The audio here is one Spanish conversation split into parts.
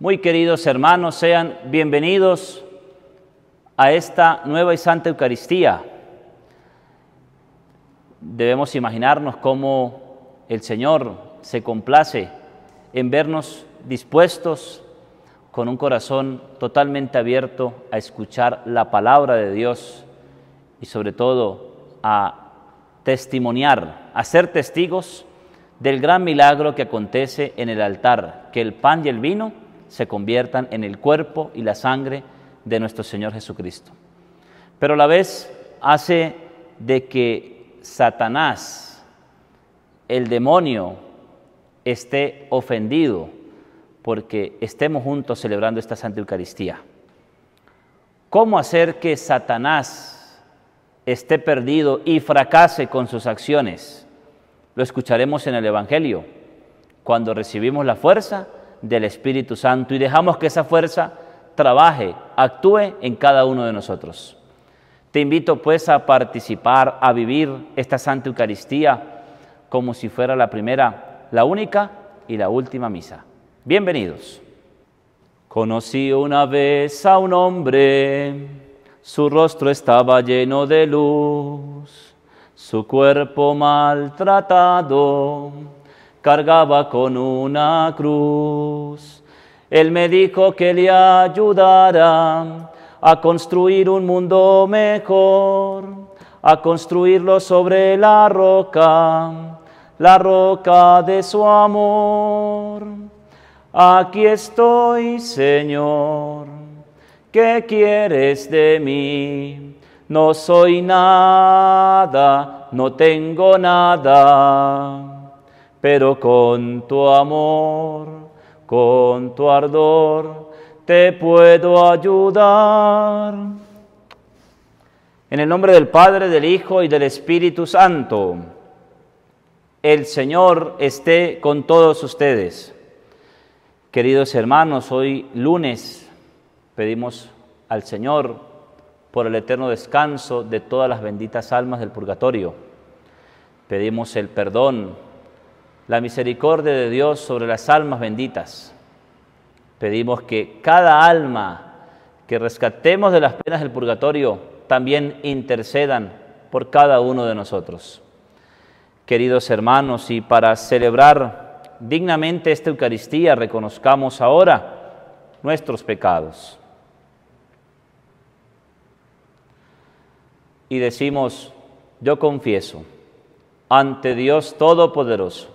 Muy queridos hermanos, sean bienvenidos a esta nueva y santa Eucaristía. Debemos imaginarnos cómo el Señor se complace en vernos dispuestos con un corazón totalmente abierto a escuchar la palabra de Dios y sobre todo a testimoniar, a ser testigos del gran milagro que acontece en el altar, que el pan y el vino se conviertan en el cuerpo y la sangre de nuestro Señor Jesucristo. Pero a la vez hace de que Satanás, el demonio, esté ofendido porque estemos juntos celebrando esta Santa Eucaristía. ¿Cómo hacer que Satanás esté perdido y fracase con sus acciones? Lo escucharemos en el Evangelio. Cuando recibimos la fuerza, del Espíritu Santo y dejamos que esa fuerza trabaje, actúe en cada uno de nosotros. Te invito pues a participar, a vivir esta Santa Eucaristía como si fuera la primera, la única y la última misa. Bienvenidos. Conocí una vez a un hombre, su rostro estaba lleno de luz, su cuerpo maltratado cargaba con una cruz. Él me dijo que le ayudara a construir un mundo mejor, a construirlo sobre la roca, la roca de su amor. Aquí estoy, Señor, ¿qué quieres de mí? No soy nada, no tengo nada pero con tu amor, con tu ardor, te puedo ayudar. En el nombre del Padre, del Hijo y del Espíritu Santo, el Señor esté con todos ustedes. Queridos hermanos, hoy lunes pedimos al Señor por el eterno descanso de todas las benditas almas del purgatorio. Pedimos el perdón la misericordia de Dios sobre las almas benditas. Pedimos que cada alma que rescatemos de las penas del purgatorio también intercedan por cada uno de nosotros. Queridos hermanos, y para celebrar dignamente esta Eucaristía, reconozcamos ahora nuestros pecados. Y decimos, yo confieso ante Dios Todopoderoso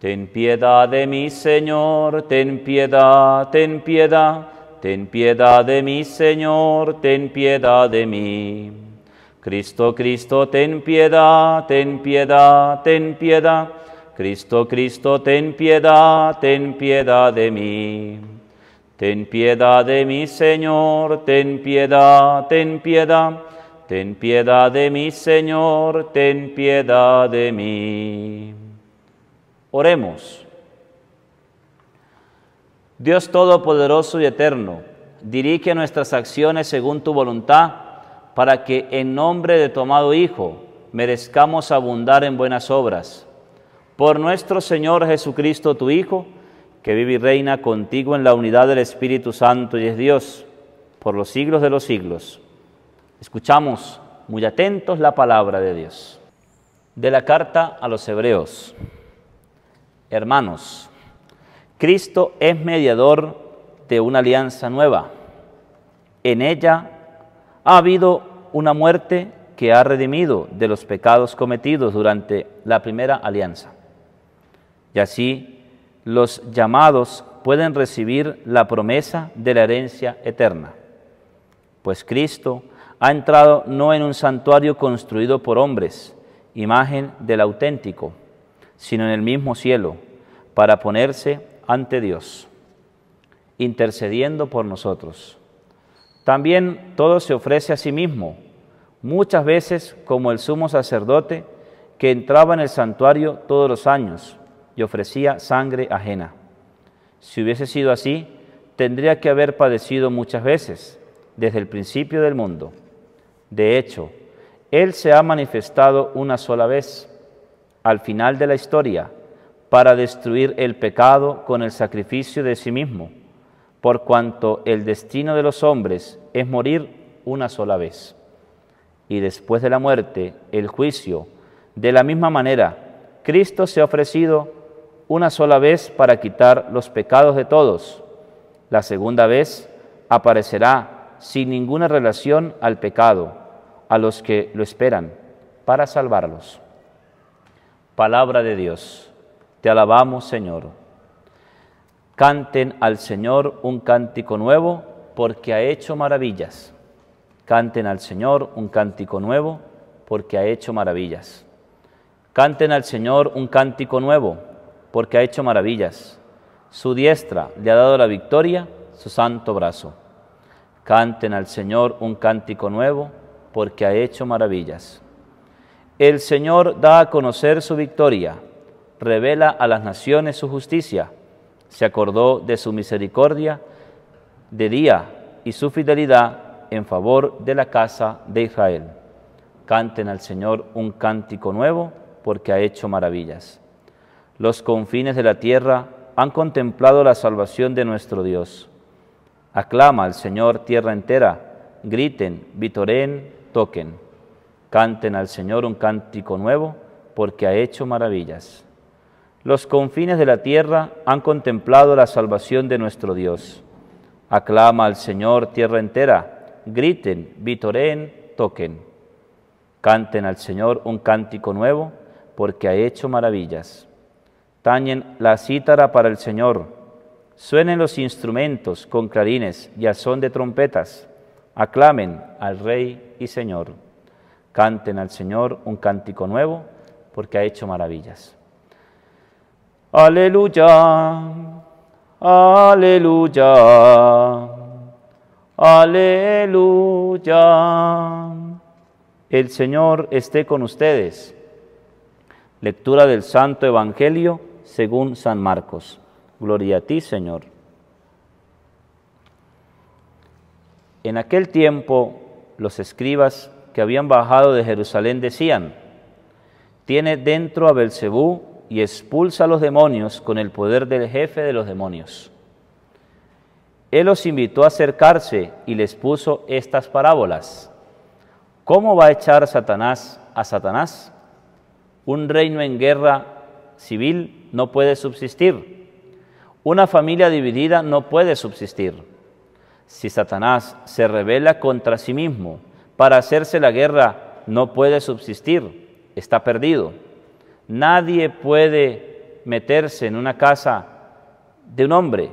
Ten piedad de mi, Señor, ten piedad, ten piedad, ten piedad de mi, Señor, ten piedad de mí. Cristo, Cristo, ten piedad, ten piedad, ten piedad. Cristo, Cristo, ten piedad, ten piedad de mí. Ten piedad de mi, Señor, ten piedad, ten piedad. Ten piedad de mi, Señor, ten piedad de mí. Oremos. Dios Todopoderoso y Eterno, dirige nuestras acciones según tu voluntad, para que en nombre de tu amado Hijo merezcamos abundar en buenas obras. Por nuestro Señor Jesucristo, tu Hijo, que vive y reina contigo en la unidad del Espíritu Santo y es Dios, por los siglos de los siglos. Escuchamos muy atentos la palabra de Dios. De la carta a los Hebreos. Hermanos, Cristo es mediador de una alianza nueva. En ella ha habido una muerte que ha redimido de los pecados cometidos durante la primera alianza. Y así los llamados pueden recibir la promesa de la herencia eterna. Pues Cristo ha entrado no en un santuario construido por hombres, imagen del auténtico, sino en el mismo cielo, para ponerse ante Dios, intercediendo por nosotros. También todo se ofrece a sí mismo, muchas veces como el sumo sacerdote que entraba en el santuario todos los años y ofrecía sangre ajena. Si hubiese sido así, tendría que haber padecido muchas veces desde el principio del mundo. De hecho, Él se ha manifestado una sola vez al final de la historia para destruir el pecado con el sacrificio de sí mismo, por cuanto el destino de los hombres es morir una sola vez. Y después de la muerte, el juicio, de la misma manera, Cristo se ha ofrecido una sola vez para quitar los pecados de todos. La segunda vez aparecerá sin ninguna relación al pecado a los que lo esperan para salvarlos palabra de Dios. Te alabamos, Señor. Canten al Señor un cántico nuevo, porque ha hecho maravillas. Canten al Señor un cántico nuevo, porque ha hecho maravillas. Canten al Señor un cántico nuevo, porque ha hecho maravillas. Su diestra le ha dado la victoria, su santo brazo. Canten al Señor un cántico nuevo, porque ha hecho maravillas. El Señor da a conocer su victoria, revela a las naciones su justicia. Se acordó de su misericordia de día y su fidelidad en favor de la casa de Israel. Canten al Señor un cántico nuevo porque ha hecho maravillas. Los confines de la tierra han contemplado la salvación de nuestro Dios. Aclama al Señor tierra entera, griten, vitoreen, toquen. Canten al Señor un cántico nuevo, porque ha hecho maravillas. Los confines de la tierra han contemplado la salvación de nuestro Dios. Aclama al Señor tierra entera, griten, vitoreen, toquen. Canten al Señor un cántico nuevo, porque ha hecho maravillas. Tañen la cítara para el Señor, suenen los instrumentos con clarines y a son de trompetas, aclamen al Rey y Señor. Canten al Señor un cántico nuevo, porque ha hecho maravillas. Aleluya, aleluya, aleluya. El Señor esté con ustedes. Lectura del Santo Evangelio según San Marcos. Gloria a ti, Señor. En aquel tiempo los escribas que habían bajado de Jerusalén decían, tiene dentro a Belcebú y expulsa a los demonios con el poder del jefe de los demonios. Él los invitó a acercarse y les puso estas parábolas. ¿Cómo va a echar Satanás a Satanás? Un reino en guerra civil no puede subsistir. Una familia dividida no puede subsistir. Si Satanás se revela contra sí mismo para hacerse la guerra no puede subsistir, está perdido. Nadie puede meterse en una casa de un hombre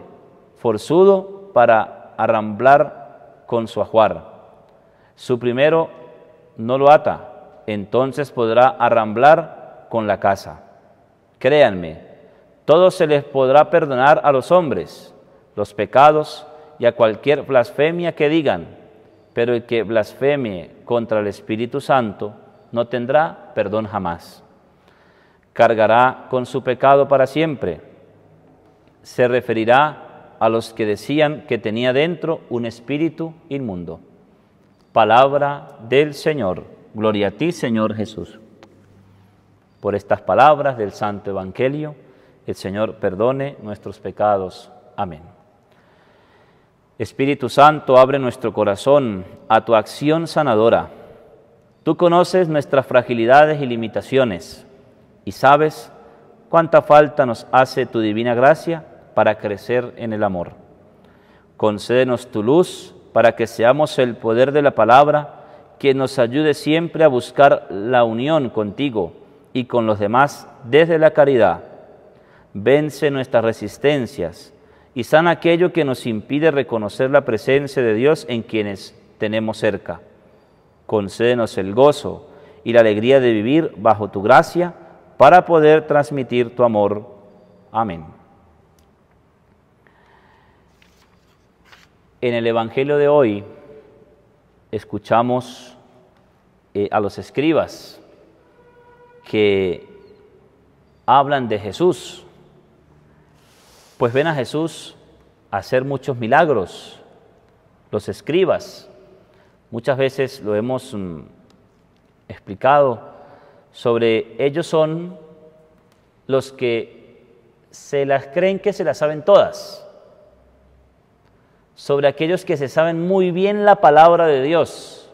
forzudo para arramblar con su ajuar. Su primero no lo ata, entonces podrá arramblar con la casa. Créanme, todo se les podrá perdonar a los hombres, los pecados y a cualquier blasfemia que digan, pero el que blasfeme contra el Espíritu Santo no tendrá perdón jamás. Cargará con su pecado para siempre. Se referirá a los que decían que tenía dentro un espíritu inmundo. Palabra del Señor. Gloria a ti, Señor Jesús. Por estas palabras del Santo Evangelio, el Señor perdone nuestros pecados. Amén. Espíritu Santo, abre nuestro corazón a tu acción sanadora. Tú conoces nuestras fragilidades y limitaciones y sabes cuánta falta nos hace tu divina gracia para crecer en el amor. Concédenos tu luz para que seamos el poder de la palabra que nos ayude siempre a buscar la unión contigo y con los demás desde la caridad. Vence nuestras resistencias y san aquello que nos impide reconocer la presencia de Dios en quienes tenemos cerca. Concédenos el gozo y la alegría de vivir bajo tu gracia para poder transmitir tu amor. Amén. En el Evangelio de hoy escuchamos eh, a los escribas que hablan de Jesús pues ven a Jesús hacer muchos milagros, los escribas. Muchas veces lo hemos mm, explicado sobre ellos son los que se las creen que se las saben todas, sobre aquellos que se saben muy bien la palabra de Dios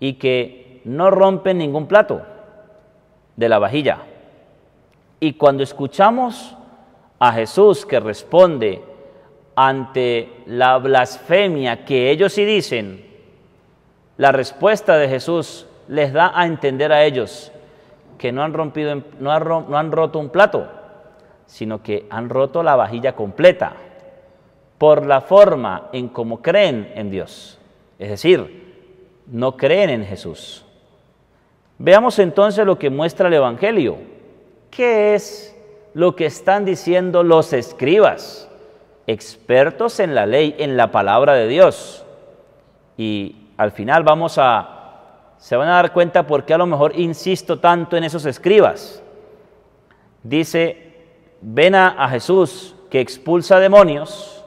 y que no rompen ningún plato de la vajilla. Y cuando escuchamos a Jesús que responde ante la blasfemia que ellos sí dicen, la respuesta de Jesús les da a entender a ellos que no han, rompido, no han, no han roto un plato, sino que han roto la vajilla completa por la forma en cómo creen en Dios. Es decir, no creen en Jesús. Veamos entonces lo que muestra el Evangelio. ¿Qué es lo que están diciendo los escribas, expertos en la ley, en la palabra de Dios. Y al final vamos a, se van a dar cuenta por qué a lo mejor insisto tanto en esos escribas. Dice, ven a, Jesús que expulsa demonios,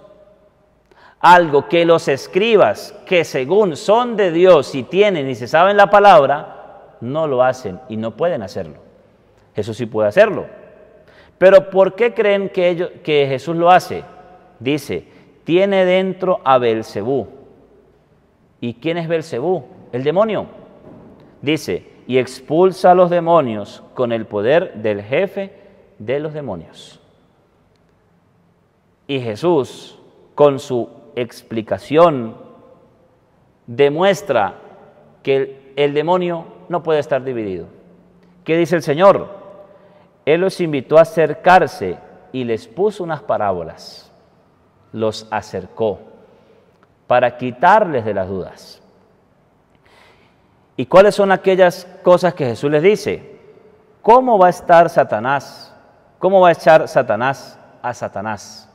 algo que los escribas, que según son de Dios y tienen y se saben la palabra, no lo hacen y no pueden hacerlo. Jesús sí puede hacerlo. Pero ¿por qué creen que, Jesús lo hace? Dice, tiene dentro a Belcebú. ¿Y quién es Belcebú? El demonio. Dice, y expulsa a los demonios con el poder del jefe de los demonios. Y Jesús, con su explicación, demuestra que el, el demonio no puede estar dividido. ¿Qué dice el Señor? Él los invitó a acercarse y les puso unas parábolas. Los acercó para quitarles de las dudas. ¿Y cuáles son aquellas cosas que Jesús les dice? ¿Cómo va a estar Satanás? ¿Cómo va a echar Satanás a Satanás?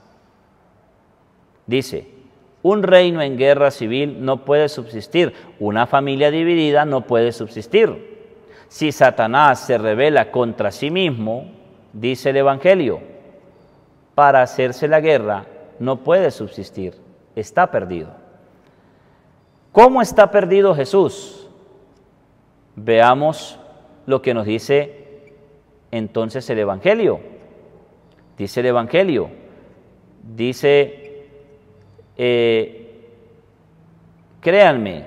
Dice, un reino en guerra civil no puede subsistir, una familia dividida no puede subsistir. Si Satanás se revela contra sí mismo, dice el Evangelio, para hacerse la guerra no puede subsistir, está perdido. ¿Cómo está perdido Jesús? Veamos lo que nos dice entonces el Evangelio. Dice el Evangelio, dice, eh, créanme,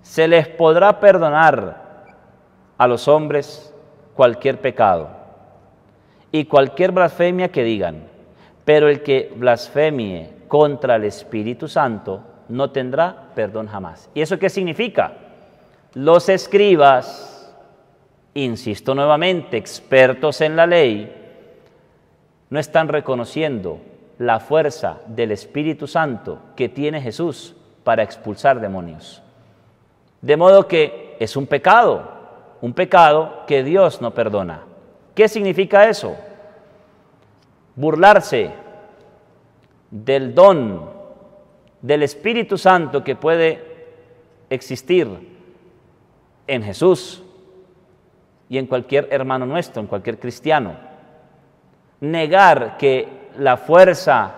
se les podrá perdonar a los hombres cualquier pecado y cualquier blasfemia que digan, pero el que blasfemie contra el Espíritu Santo no tendrá perdón jamás. ¿Y eso qué significa? Los escribas, insisto nuevamente, expertos en la ley, no están reconociendo la fuerza del Espíritu Santo que tiene Jesús para expulsar demonios. De modo que es un pecado un pecado que Dios no perdona. ¿Qué significa eso? Burlarse del don del Espíritu Santo que puede existir en Jesús y en cualquier hermano nuestro, en cualquier cristiano. Negar que la fuerza,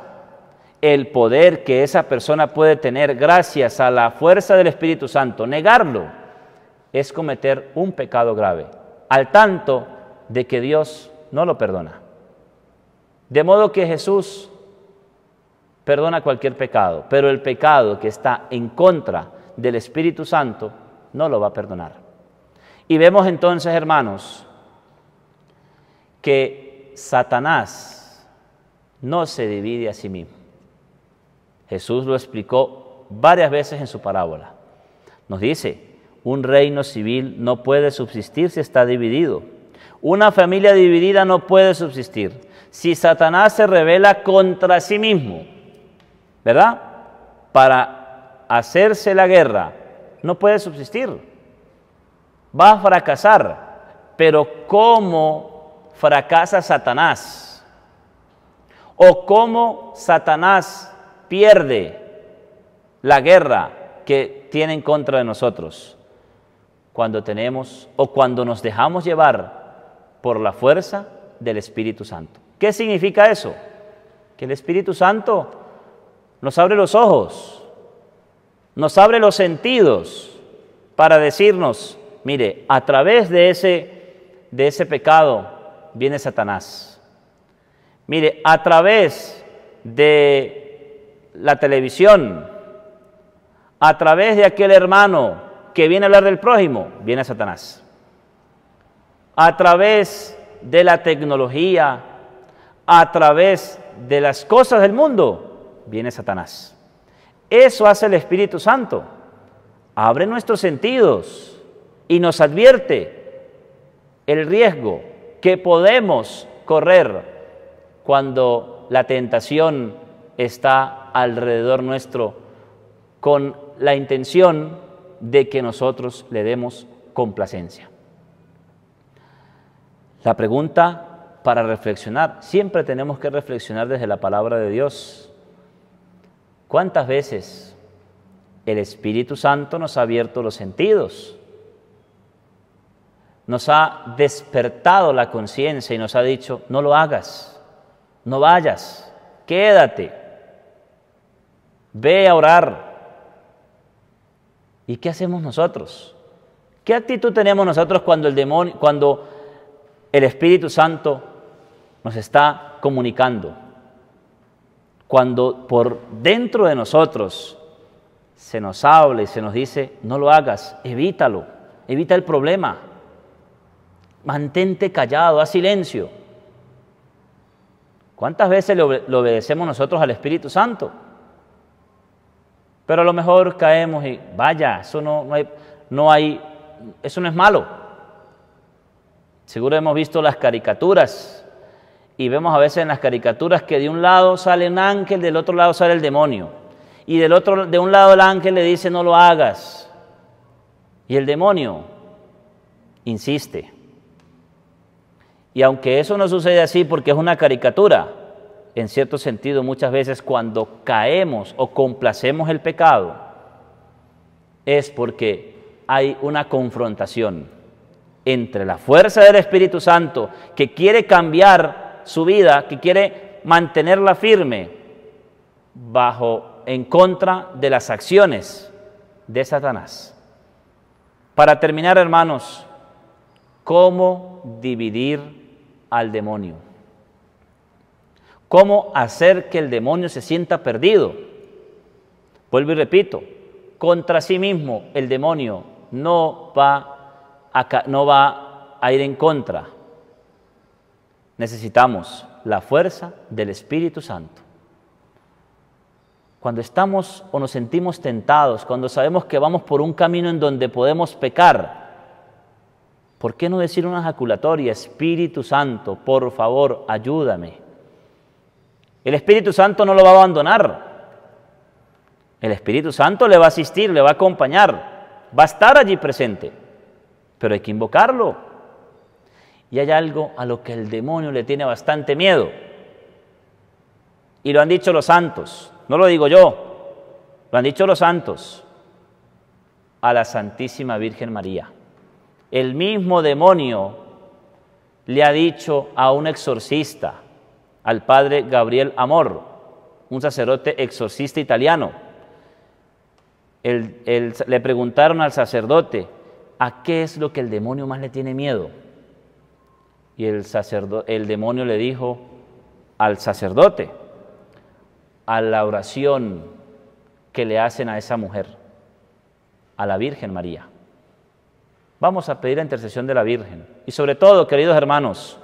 el poder que esa persona puede tener gracias a la fuerza del Espíritu Santo, negarlo es cometer un pecado grave, al tanto de que Dios no lo perdona. De modo que Jesús perdona cualquier pecado, pero el pecado que está en contra del Espíritu Santo no lo va a perdonar. Y vemos entonces, hermanos, que Satanás no se divide a sí mismo. Jesús lo explicó varias veces en su parábola. Nos dice, un reino civil no puede subsistir si está dividido. Una familia dividida no puede subsistir. Si Satanás se revela contra sí mismo, ¿verdad? Para hacerse la guerra, no puede subsistir. Va a fracasar. Pero ¿cómo fracasa Satanás? ¿O cómo Satanás pierde la guerra que tiene en contra de nosotros? cuando tenemos o cuando nos dejamos llevar por la fuerza del Espíritu Santo. ¿Qué significa eso? Que el Espíritu Santo nos abre los ojos, nos abre los sentidos para decirnos, mire, a través de ese, de ese pecado viene Satanás. Mire, a través de la televisión, a través de aquel hermano que viene a hablar del prójimo? Viene Satanás. A través de la tecnología, a través de las cosas del mundo, viene Satanás. Eso hace el Espíritu Santo. Abre nuestros sentidos y nos advierte el riesgo que podemos correr cuando la tentación está alrededor nuestro con la intención de que nosotros le demos complacencia. La pregunta para reflexionar, siempre tenemos que reflexionar desde la palabra de Dios. ¿Cuántas veces el Espíritu Santo nos ha abierto los sentidos? Nos ha despertado la conciencia y nos ha dicho, no lo hagas, no vayas, quédate, ve a orar, ¿Y qué hacemos nosotros? ¿Qué actitud tenemos nosotros cuando el demonio, cuando el Espíritu Santo nos está comunicando? Cuando por dentro de nosotros se nos habla y se nos dice, no lo hagas, evítalo, evita el problema, mantente callado, haz silencio. ¿Cuántas veces le, obedecemos nosotros al Espíritu Santo? Pero a lo mejor caemos y vaya, eso no, no, hay, no hay, eso no es malo. Seguro hemos visto las caricaturas y vemos a veces en las caricaturas que de un lado sale un ángel, del otro lado sale el demonio. Y del otro, de un lado el ángel le dice no lo hagas. Y el demonio insiste. Y aunque eso no sucede así porque es una caricatura, en cierto sentido muchas veces cuando caemos o complacemos el pecado, es porque hay una confrontación entre la fuerza del Espíritu Santo que quiere cambiar su vida, que quiere mantenerla firme bajo en contra de las acciones de Satanás. Para terminar, hermanos, ¿cómo dividir al demonio? ¿Cómo hacer que el demonio se sienta perdido? Vuelvo y repito, contra sí mismo el demonio no va a, no va a ir en contra. Necesitamos la fuerza del Espíritu Santo. Cuando estamos o nos sentimos tentados, cuando sabemos que vamos por un camino en donde podemos pecar, ¿por qué no decir una ejaculatoria? Espíritu Santo, por favor, ayúdame el Espíritu Santo no lo va a abandonar. El Espíritu Santo le va a asistir, le va a acompañar, va a estar allí presente, pero hay que invocarlo. Y hay algo a lo que el demonio le tiene bastante miedo. Y lo han dicho los santos, no lo digo yo, lo han dicho los santos, a la Santísima Virgen María. El mismo demonio le ha dicho a un exorcista, al padre Gabriel Amor, un sacerdote exorcista italiano. le preguntaron al sacerdote, ¿a qué es lo que el demonio más le tiene miedo? Y el, el demonio le dijo al sacerdote, a la oración que le hacen a esa mujer, a la Virgen María. Vamos a pedir la intercesión de la Virgen. Y sobre todo, queridos hermanos,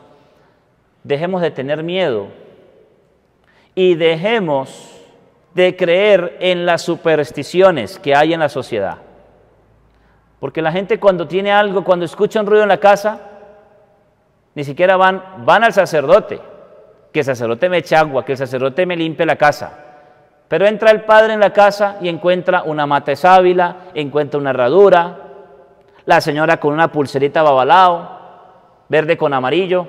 dejemos de tener miedo y dejemos de creer en las supersticiones que hay en la sociedad. Porque la gente cuando tiene algo, cuando escucha un ruido en la casa, ni siquiera van, van al sacerdote, que el sacerdote me eche agua, que el sacerdote me limpie la casa. Pero entra el padre en la casa y encuentra una mata sábila, encuentra una herradura, la señora con una pulserita babalao, verde con amarillo,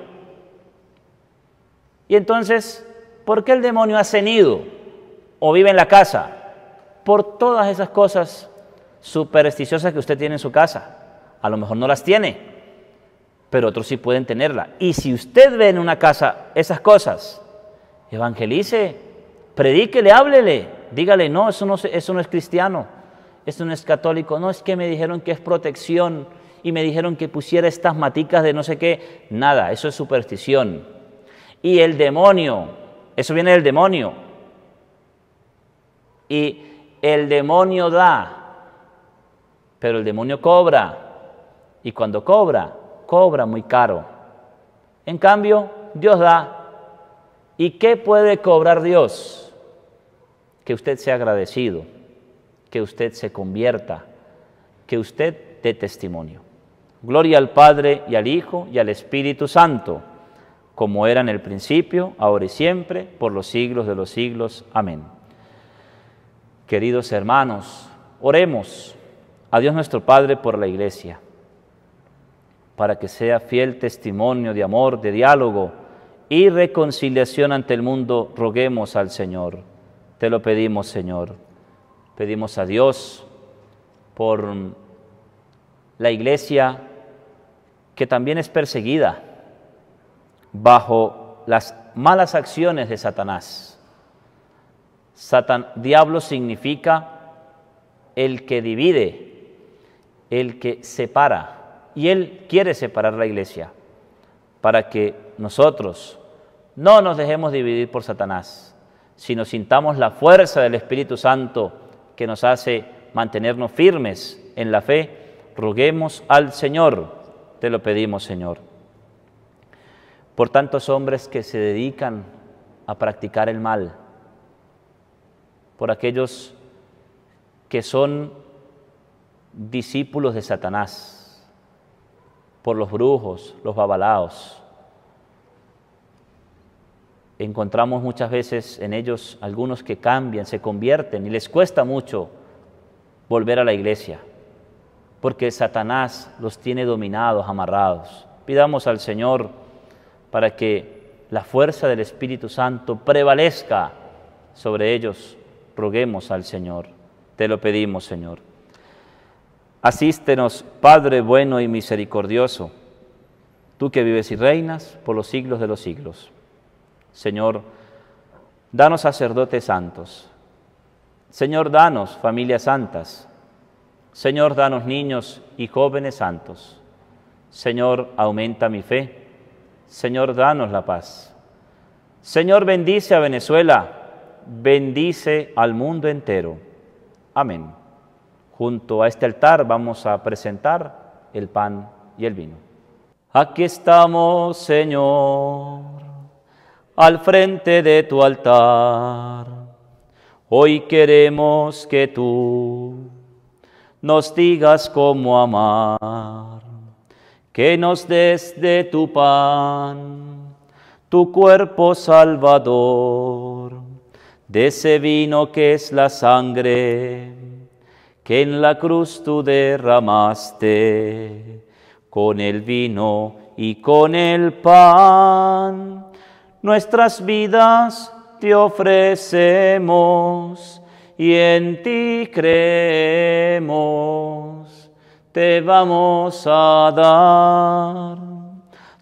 y entonces, ¿por qué el demonio ha cenido o vive en la casa? Por todas esas cosas supersticiosas que usted tiene en su casa. A lo mejor no las tiene, pero otros sí pueden tenerla. Y si usted ve en una casa esas cosas, evangelice, predíquele, háblele, dígale, no, eso no, eso no es cristiano, eso no es católico, no es que me dijeron que es protección y me dijeron que pusiera estas maticas de no sé qué, nada, eso es superstición. Y el demonio, eso viene del demonio. Y el demonio da, pero el demonio cobra. Y cuando cobra, cobra muy caro. En cambio, Dios da. ¿Y qué puede cobrar Dios? Que usted sea agradecido, que usted se convierta, que usted dé testimonio. Gloria al Padre y al Hijo y al Espíritu Santo como era en el principio, ahora y siempre, por los siglos de los siglos. Amén. Queridos hermanos, oremos a Dios nuestro Padre por la Iglesia, para que sea fiel testimonio de amor, de diálogo y reconciliación ante el mundo, roguemos al Señor. Te lo pedimos, Señor. Pedimos a Dios por la Iglesia que también es perseguida bajo las malas acciones de Satanás. Satan, diablo significa el que divide, el que separa. Y Él quiere separar la iglesia para que nosotros no nos dejemos dividir por Satanás, sino sintamos la fuerza del Espíritu Santo que nos hace mantenernos firmes en la fe. Roguemos al Señor, te lo pedimos Señor por tantos hombres que se dedican a practicar el mal, por aquellos que son discípulos de Satanás, por los brujos, los babalaos. Encontramos muchas veces en ellos algunos que cambian, se convierten y les cuesta mucho volver a la iglesia, porque Satanás los tiene dominados, amarrados. Pidamos al Señor para que la fuerza del Espíritu Santo prevalezca sobre ellos. Roguemos al Señor. Te lo pedimos, Señor. Asístenos, Padre bueno y misericordioso, tú que vives y reinas por los siglos de los siglos. Señor, danos sacerdotes santos. Señor, danos familias santas. Señor, danos niños y jóvenes santos. Señor, aumenta mi fe Señor, danos la paz. Señor, bendice a Venezuela, bendice al mundo entero. Amén. Junto a este altar vamos a presentar el pan y el vino. Aquí estamos, Señor, al frente de tu altar. Hoy queremos que tú nos digas cómo amar que nos des de tu pan, tu cuerpo salvador, de ese vino que es la sangre, que en la cruz tú derramaste, con el vino y con el pan, nuestras vidas te ofrecemos y en ti creemos te vamos a dar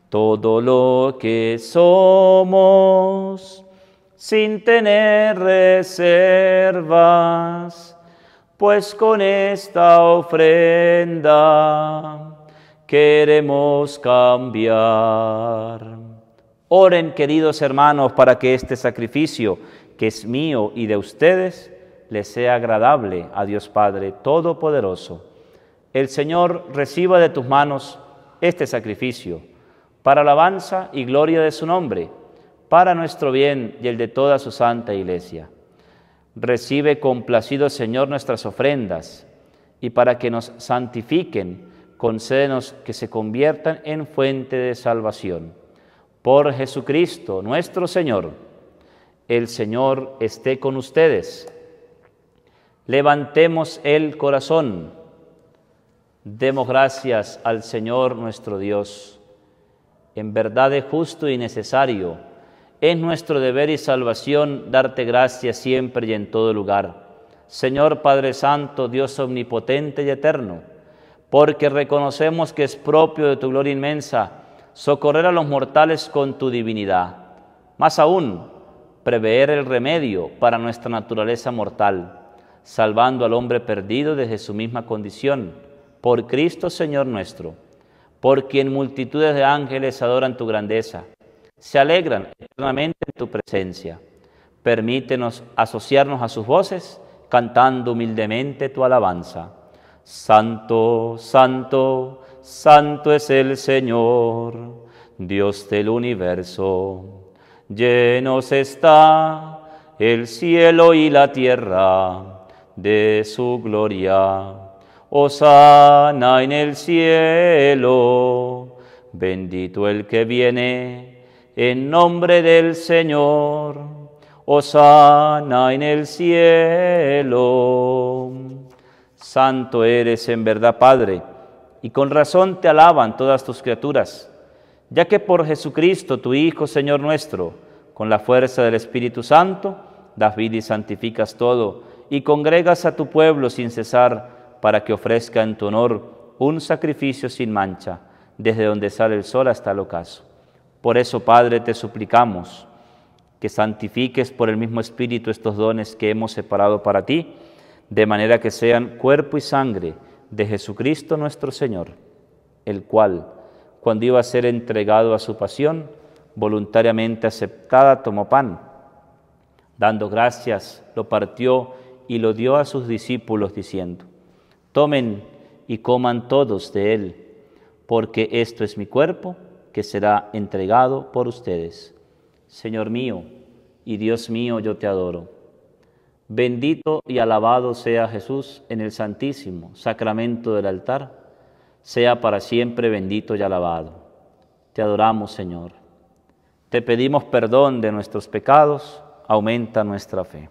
todo lo que somos sin tener reservas, pues con esta ofrenda queremos cambiar. Oren, queridos hermanos, para que este sacrificio, que es mío y de ustedes, les sea agradable a Dios Padre Todopoderoso el Señor reciba de tus manos este sacrificio, para alabanza y gloria de su nombre, para nuestro bien y el de toda su santa iglesia. Recibe complacido, Señor, nuestras ofrendas, y para que nos santifiquen, concédenos que se conviertan en fuente de salvación. Por Jesucristo nuestro Señor, el Señor esté con ustedes. Levantemos el corazón. Demos gracias al Señor nuestro Dios. En verdad es justo y necesario. Es nuestro deber y salvación darte gracias siempre y en todo lugar. Señor Padre Santo, Dios omnipotente y eterno, porque reconocemos que es propio de tu gloria inmensa socorrer a los mortales con tu divinidad. Más aún, prever el remedio para nuestra naturaleza mortal, salvando al hombre perdido desde su misma condición por Cristo Señor nuestro, por quien multitudes de ángeles adoran tu grandeza, se alegran eternamente en tu presencia. Permítenos asociarnos a sus voces, cantando humildemente tu alabanza. Santo, santo, santo es el Señor, Dios del universo. Llenos está el cielo y la tierra de su gloria sana en el cielo, bendito el que viene en nombre del Señor. sana en el cielo. Santo eres en verdad, Padre, y con razón te alaban todas tus criaturas, ya que por Jesucristo, tu Hijo, Señor nuestro, con la fuerza del Espíritu Santo, das vida y santificas todo, y congregas a tu pueblo sin cesar para que ofrezca en tu honor un sacrificio sin mancha, desde donde sale el sol hasta el ocaso. Por eso, Padre, te suplicamos que santifiques por el mismo Espíritu estos dones que hemos separado para ti, de manera que sean cuerpo y sangre de Jesucristo nuestro Señor, el cual, cuando iba a ser entregado a su pasión, voluntariamente aceptada, tomó pan, dando gracias, lo partió y lo dio a sus discípulos, diciendo, tomen y coman todos de él, porque esto es mi cuerpo que será entregado por ustedes. Señor mío y Dios mío, yo te adoro. Bendito y alabado sea Jesús en el santísimo sacramento del altar, sea para siempre bendito y alabado. Te adoramos, Señor. Te pedimos perdón de nuestros pecados, aumenta nuestra fe.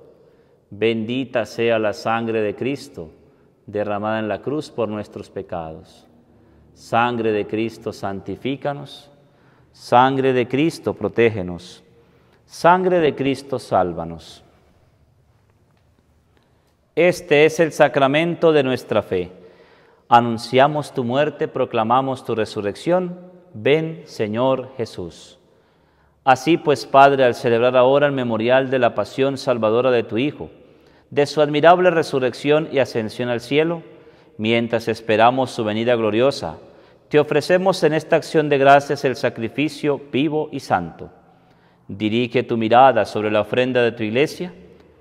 Bendita sea la sangre de Cristo, derramada en la cruz por nuestros pecados. Sangre de Cristo, santifícanos. Sangre de Cristo, protégenos. Sangre de Cristo, sálvanos. Este es el sacramento de nuestra fe. Anunciamos tu muerte, proclamamos tu resurrección. Ven, Señor Jesús. Así pues, Padre, al celebrar ahora el memorial de la pasión salvadora de tu Hijo, de su admirable resurrección y ascensión al cielo, mientras esperamos su venida gloriosa, te ofrecemos en esta acción de gracias el sacrificio vivo y santo. Dirige tu mirada sobre la ofrenda de tu iglesia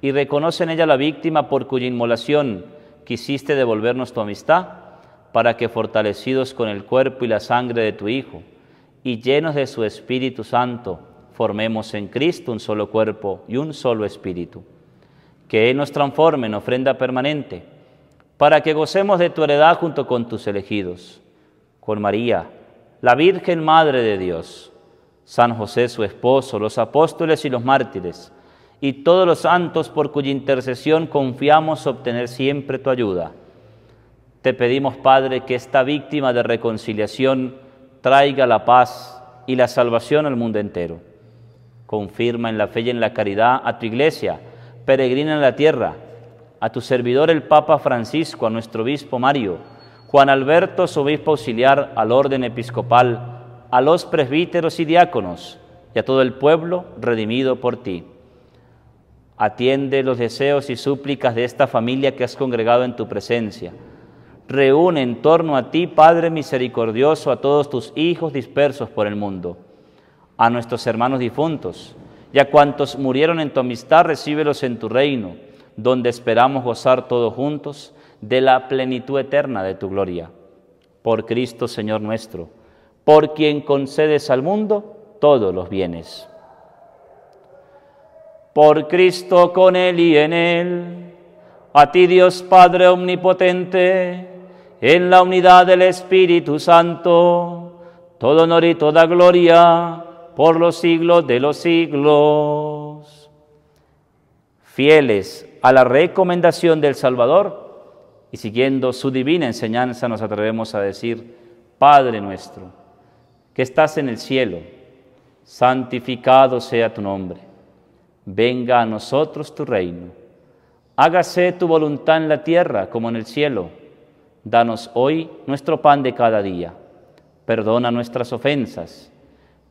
y reconoce en ella la víctima por cuya inmolación quisiste devolvernos tu amistad, para que fortalecidos con el cuerpo y la sangre de tu Hijo y llenos de su Espíritu Santo, formemos en Cristo un solo cuerpo y un solo espíritu que Él nos transforme en ofrenda permanente, para que gocemos de tu heredad junto con tus elegidos, con María, la Virgen Madre de Dios, San José su esposo, los apóstoles y los mártires, y todos los santos por cuya intercesión confiamos obtener siempre tu ayuda. Te pedimos, Padre, que esta víctima de reconciliación traiga la paz y la salvación al mundo entero. Confirma en la fe y en la caridad a tu iglesia, peregrina en la tierra, a tu servidor el Papa Francisco, a nuestro obispo Mario, Juan Alberto, su obispo auxiliar, al orden episcopal, a los presbíteros y diáconos, y a todo el pueblo redimido por ti. Atiende los deseos y súplicas de esta familia que has congregado en tu presencia. Reúne en torno a ti, Padre misericordioso, a todos tus hijos dispersos por el mundo, a nuestros hermanos difuntos, y a cuantos murieron en tu amistad, recíbelos en tu reino, donde esperamos gozar todos juntos de la plenitud eterna de tu gloria. Por Cristo Señor nuestro, por quien concedes al mundo todos los bienes. Por Cristo con Él y en Él, a ti Dios Padre Omnipotente, en la unidad del Espíritu Santo, todo honor y toda gloria por los siglos de los siglos. Fieles a la recomendación del Salvador y siguiendo su divina enseñanza nos atrevemos a decir, Padre nuestro, que estás en el cielo, santificado sea tu nombre, venga a nosotros tu reino, hágase tu voluntad en la tierra como en el cielo, danos hoy nuestro pan de cada día, perdona nuestras ofensas,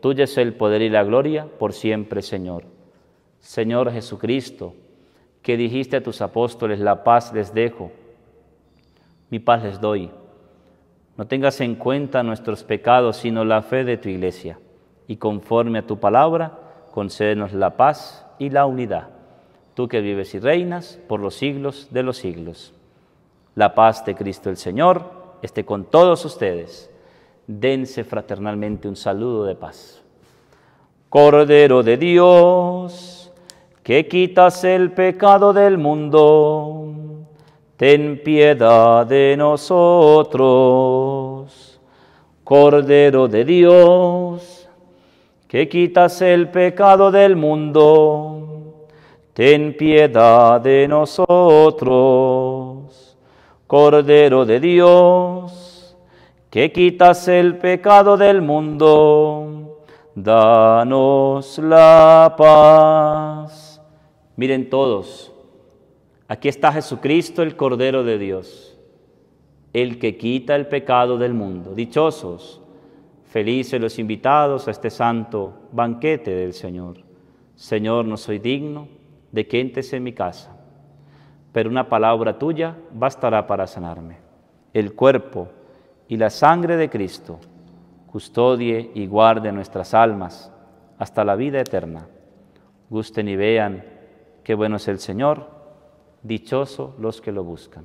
Tuyo es el poder y la gloria por siempre, Señor. Señor Jesucristo, que dijiste a tus apóstoles, la paz les dejo, mi paz les doy. No tengas en cuenta nuestros pecados, sino la fe de tu iglesia. Y conforme a tu palabra, concédenos la paz y la unidad. Tú que vives y reinas por los siglos de los siglos. La paz de Cristo el Señor esté con todos ustedes dense fraternalmente un saludo de paz. Cordero de Dios, que quitas el pecado del mundo, ten piedad de nosotros. Cordero de Dios, que quitas el pecado del mundo, ten piedad de nosotros. Cordero de Dios, que quitas el pecado del mundo, danos la paz. Miren todos, aquí está Jesucristo, el Cordero de Dios, el que quita el pecado del mundo. Dichosos, felices los invitados a este santo banquete del Señor. Señor, no soy digno de que entres en mi casa, pero una palabra tuya bastará para sanarme. El cuerpo, y la sangre de Cristo custodie y guarde nuestras almas hasta la vida eterna. Gusten y vean qué bueno es el Señor, dichoso los que lo buscan.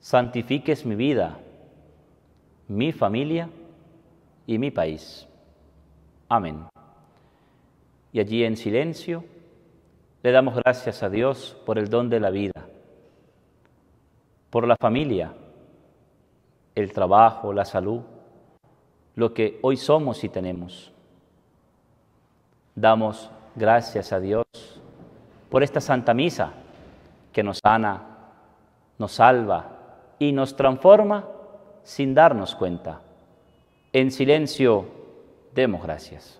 santifiques mi vida, mi familia y mi país. Amén. Y allí en silencio le damos gracias a Dios por el don de la vida, por la familia, el trabajo, la salud, lo que hoy somos y tenemos. Damos gracias a Dios por esta Santa Misa que nos sana, nos salva, y nos transforma sin darnos cuenta. En silencio, demos gracias.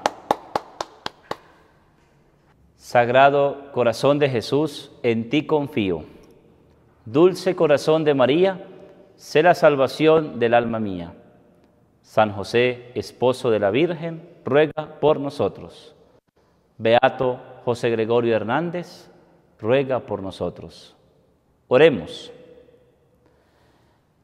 Sagrado Corazón de Jesús, en ti confío. Dulce Corazón de María, sé la salvación del alma mía. San José, esposo de la Virgen, ruega por nosotros. Beato José Gregorio Hernández, ruega por nosotros. Oremos.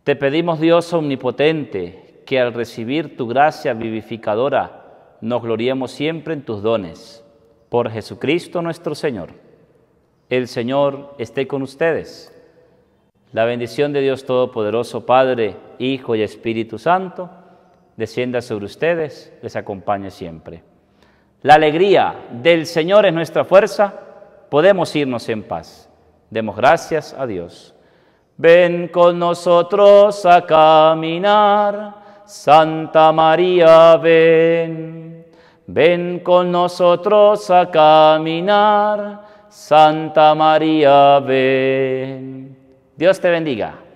Te pedimos, Dios omnipotente, que al recibir tu gracia vivificadora, nos gloriemos siempre en tus dones por Jesucristo nuestro Señor. El Señor esté con ustedes. La bendición de Dios Todopoderoso, Padre, Hijo y Espíritu Santo, descienda sobre ustedes, les acompañe siempre. La alegría del Señor es nuestra fuerza, podemos irnos en paz. Demos gracias a Dios. Ven con nosotros a caminar, Santa María, ven. Ven con nosotros a caminar, Santa María, ven. Dios te bendiga.